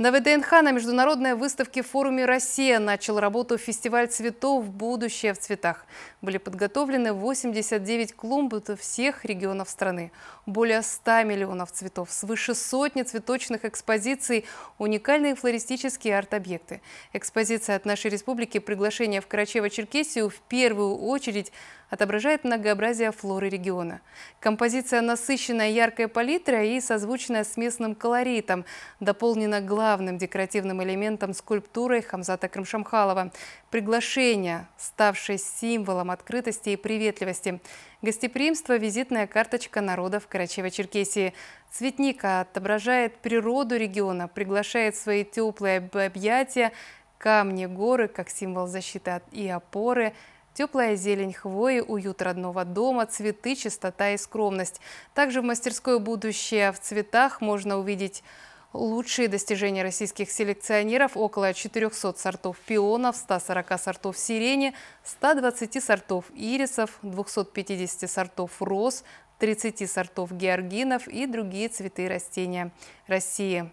На ВДНХ на международной выставке форуме «Россия» начал работу фестиваль цветов «Будущее в цветах». Были подготовлены 89 клумб всех регионов страны. Более 100 миллионов цветов, свыше сотни цветочных экспозиций, уникальные флористические арт-объекты. Экспозиция от нашей республики «Приглашение в Карачево-Черкесию» в первую очередь – отображает многообразие флоры региона. Композиция насыщенная яркая палитра и созвучная с местным колоритом, дополнена главным декоративным элементом скульптурой Хамзата Крымшамхалова – приглашение, ставшее символом открытости и приветливости. Гостеприимство – визитная карточка народов в черкесии Цветника отображает природу региона, приглашает свои теплые объятия, камни, горы как символ защиты и опоры – Теплая зелень хвои, уют родного дома, цветы, чистота и скромность. Также в мастерской «Будущее в цветах» можно увидеть Лучшие достижения российских селекционеров – около 400 сортов пионов, 140 сортов сирени, 120 сортов ирисов, 250 сортов роз, 30 сортов георгинов и другие цветы и растения России.